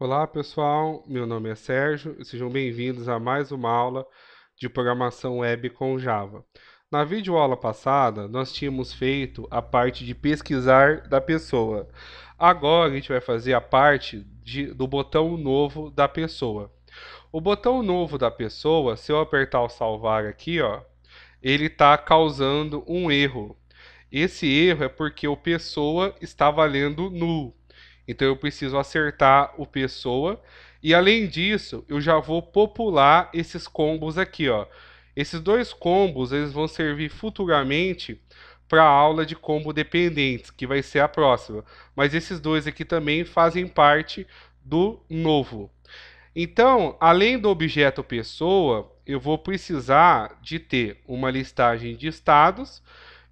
Olá pessoal, meu nome é Sérgio e sejam bem-vindos a mais uma aula de programação web com Java. Na videoaula passada, nós tínhamos feito a parte de pesquisar da pessoa. Agora a gente vai fazer a parte de, do botão novo da pessoa. O botão novo da pessoa, se eu apertar o salvar aqui, ó, ele está causando um erro. Esse erro é porque o pessoa está valendo null. Então eu preciso acertar o pessoa. E além disso, eu já vou popular esses combos aqui, ó. Esses dois combos, eles vão servir futuramente para a aula de combo dependentes, que vai ser a próxima. Mas esses dois aqui também fazem parte do novo. Então, além do objeto pessoa, eu vou precisar de ter uma listagem de estados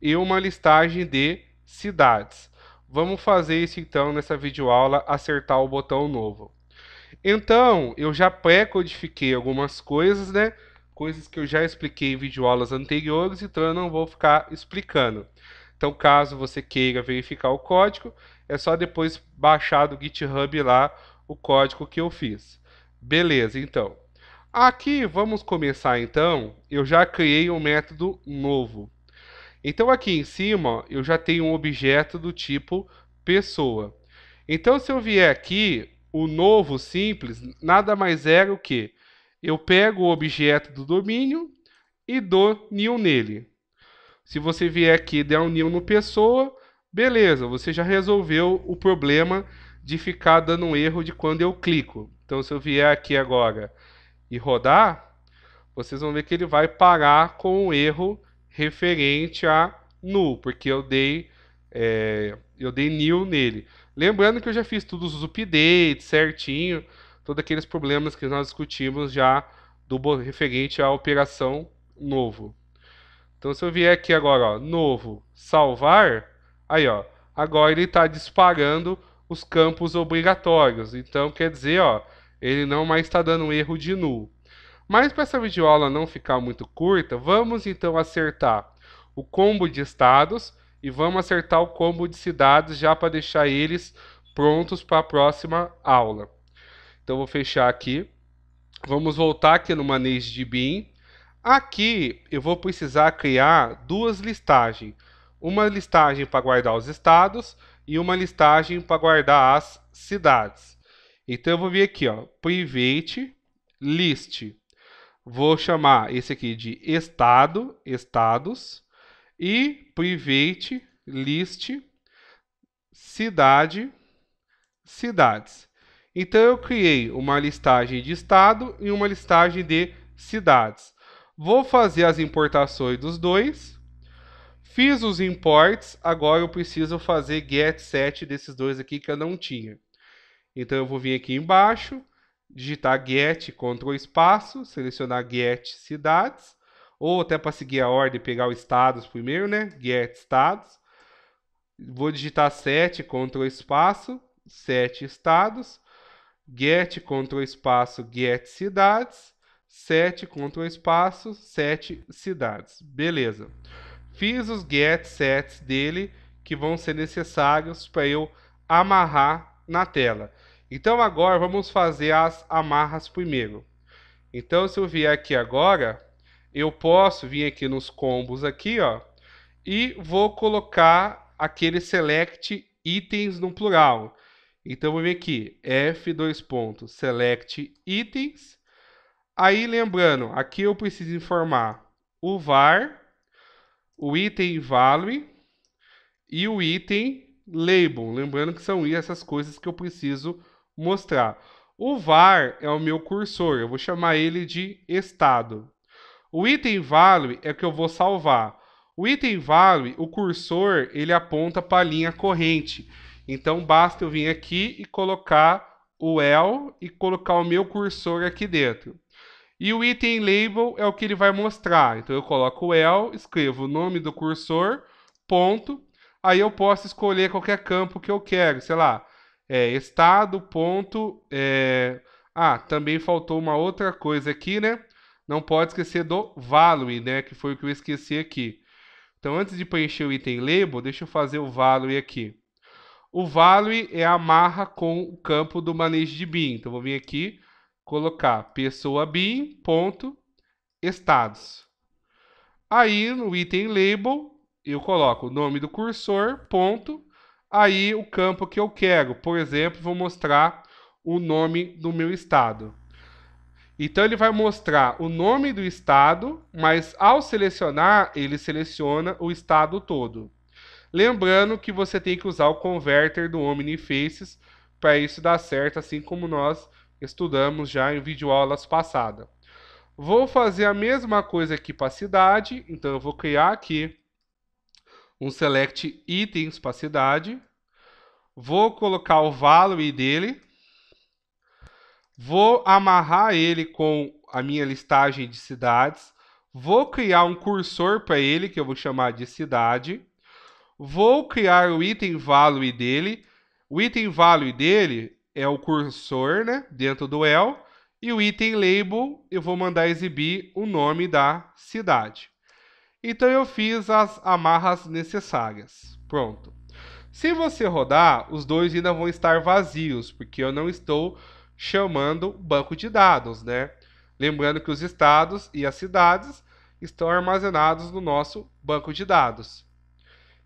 e uma listagem de cidades. Vamos fazer isso então nessa videoaula, acertar o botão novo. Então, eu já pré-codifiquei algumas coisas, né? Coisas que eu já expliquei em videoaulas anteriores, então eu não vou ficar explicando. Então, caso você queira verificar o código, é só depois baixar do GitHub lá o código que eu fiz. Beleza, então. Aqui, vamos começar então. Eu já criei um método novo. Então aqui em cima eu já tenho um objeto do tipo pessoa. Então se eu vier aqui, o novo simples nada mais era é o que? Eu pego o objeto do domínio e dou new nele. Se você vier aqui e der um new no pessoa, beleza, você já resolveu o problema de ficar dando um erro de quando eu clico. Então se eu vier aqui agora e rodar, vocês vão ver que ele vai parar com um erro referente a nu, porque eu dei é, eu dei new nele. Lembrando que eu já fiz todos os updates certinho, todos aqueles problemas que nós discutimos já do referente à operação novo. Então se eu vier aqui agora, ó, novo, salvar, aí ó, agora ele está disparando os campos obrigatórios. Então quer dizer, ó, ele não mais está dando erro de null. Mas para essa videoaula não ficar muito curta, vamos então acertar o combo de estados e vamos acertar o combo de cidades já para deixar eles prontos para a próxima aula. Então vou fechar aqui. Vamos voltar aqui no manejo de BIM. Aqui eu vou precisar criar duas listagens. Uma listagem para guardar os estados e uma listagem para guardar as cidades. Então eu vou vir aqui, ó, private list. Vou chamar esse aqui de estado, estados, e private list cidade, cidades. Então eu criei uma listagem de estado e uma listagem de cidades. Vou fazer as importações dos dois. Fiz os imports, agora eu preciso fazer get set desses dois aqui que eu não tinha. Então eu vou vir aqui embaixo, digitar get control espaço, selecionar get cidades, ou até para seguir a ordem, pegar o status primeiro, né? Get status. Vou digitar 7 control espaço, 7 estados, get control espaço, get cidades, 7 control espaço, 7 cidades. Beleza. Fiz os get sets dele que vão ser necessários para eu amarrar na tela. Então agora vamos fazer as amarras primeiro. Então se eu vier aqui agora, eu posso vir aqui nos combos aqui, ó, e vou colocar aquele select itens no plural. Então vou vir aqui, f dois select itens. Aí lembrando, aqui eu preciso informar o var, o item value e o item label. Lembrando que são essas coisas que eu preciso mostrar. O var é o meu cursor, eu vou chamar ele de estado. O item value é que eu vou salvar. O item value, o cursor, ele aponta para a linha corrente. Então basta eu vir aqui e colocar o el e colocar o meu cursor aqui dentro. E o item label é o que ele vai mostrar. Então eu coloco o el, escrevo o nome do cursor, ponto. Aí eu posso escolher qualquer campo que eu quero, sei lá, é, estado, ponto. É... Ah, também faltou uma outra coisa aqui, né? Não pode esquecer do value, né? Que foi o que eu esqueci aqui. Então, antes de preencher o item label, deixa eu fazer o value aqui. O value é a marra com o campo do manejo de BIM. Então, vou vir aqui, colocar pessoa BIM, ponto, estados. Aí, no item label, eu coloco o nome do cursor, ponto, aí o campo que eu quero. Por exemplo, vou mostrar o nome do meu estado. Então ele vai mostrar o nome do estado, mas ao selecionar, ele seleciona o estado todo. Lembrando que você tem que usar o converter do OmniFaces para isso dar certo, assim como nós estudamos já em videoaulas passadas. Vou fazer a mesma coisa aqui para a cidade, então eu vou criar aqui um select itens para cidade. Vou colocar o value dele. Vou amarrar ele com a minha listagem de cidades. Vou criar um cursor para ele, que eu vou chamar de cidade. Vou criar o item value dele. O item value dele é o cursor né, dentro do el. E o item label, eu vou mandar exibir o nome da cidade. Então eu fiz as amarras necessárias. Pronto. Se você rodar, os dois ainda vão estar vazios, porque eu não estou chamando banco de dados, né? Lembrando que os estados e as cidades estão armazenados no nosso banco de dados.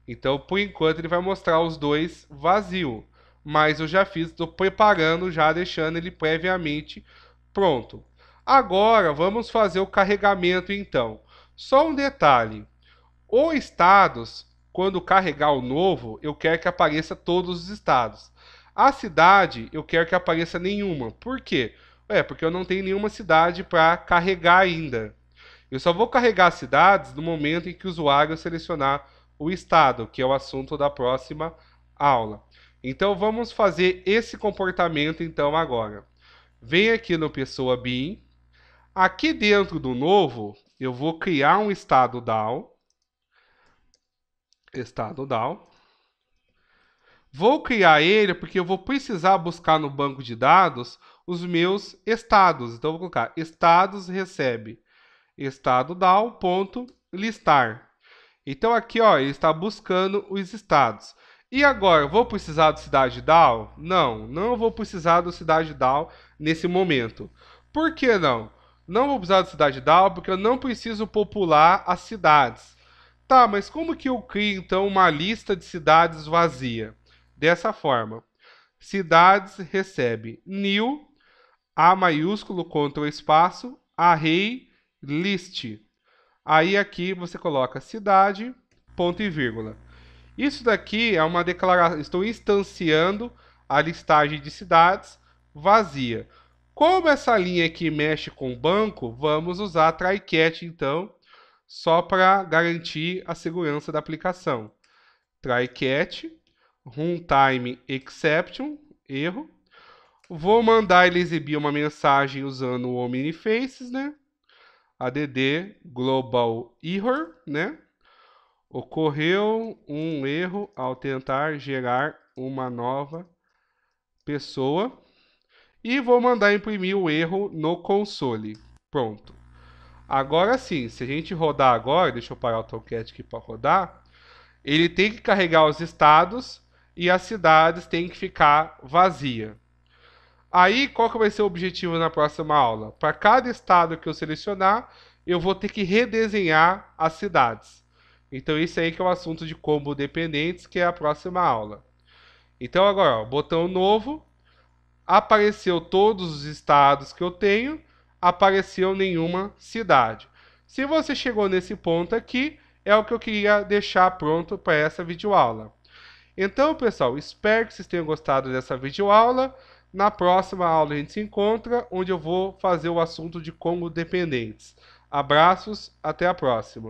Então, por enquanto, ele vai mostrar os dois vazio, mas eu já fiz, estou preparando, já deixando ele previamente pronto. Agora, vamos fazer o carregamento, então. Só um detalhe, o estados quando carregar o novo, eu quero que apareça todos os estados. A cidade, eu quero que apareça nenhuma. Por quê? É, porque eu não tenho nenhuma cidade para carregar ainda. Eu só vou carregar cidades no momento em que o usuário selecionar o estado, que é o assunto da próxima aula. Então vamos fazer esse comportamento então agora. Vem aqui no Pessoa BIM. Aqui dentro do novo, eu vou criar um estado DAO estado DAO. Vou criar ele porque eu vou precisar buscar no banco de dados os meus estados. Então, vou colocar estados recebe estado DAO ponto listar. Então, aqui ó, ele está buscando os estados. E agora, vou precisar do Cidade DAO? Não, não vou precisar do Cidade DAO nesse momento. Por que não? Não vou precisar do Cidade DAO porque eu não preciso popular as cidades. Tá, mas como que eu crio então uma lista de cidades vazia? Dessa forma. Cidades recebe new a maiúsculo contra o espaço array list. Aí aqui você coloca cidade ponto e vírgula. Isso daqui é uma declaração, estou instanciando a listagem de cidades vazia. Como essa linha aqui mexe com o banco, vamos usar trycat então só para garantir a segurança da aplicação. Try catch, runtime exception, erro. Vou mandar ele exibir uma mensagem usando o OmniFaces, né? ADD global error, né? Ocorreu um erro ao tentar gerar uma nova pessoa. E vou mandar imprimir o erro no console. Pronto. Agora sim, se a gente rodar agora, deixa eu parar o AutoCAD aqui para rodar, ele tem que carregar os estados e as cidades têm que ficar vazia. Aí, qual que vai ser o objetivo na próxima aula? Para cada estado que eu selecionar, eu vou ter que redesenhar as cidades. Então, isso aí que é o assunto de combo dependentes, que é a próxima aula. Então, agora, ó, botão novo, apareceu todos os estados que eu tenho, apareceu nenhuma cidade. Se você chegou nesse ponto aqui, é o que eu queria deixar pronto para essa videoaula. Então, pessoal, espero que vocês tenham gostado dessa videoaula. Na próxima aula a gente se encontra, onde eu vou fazer o assunto de como dependentes. Abraços, até a próxima!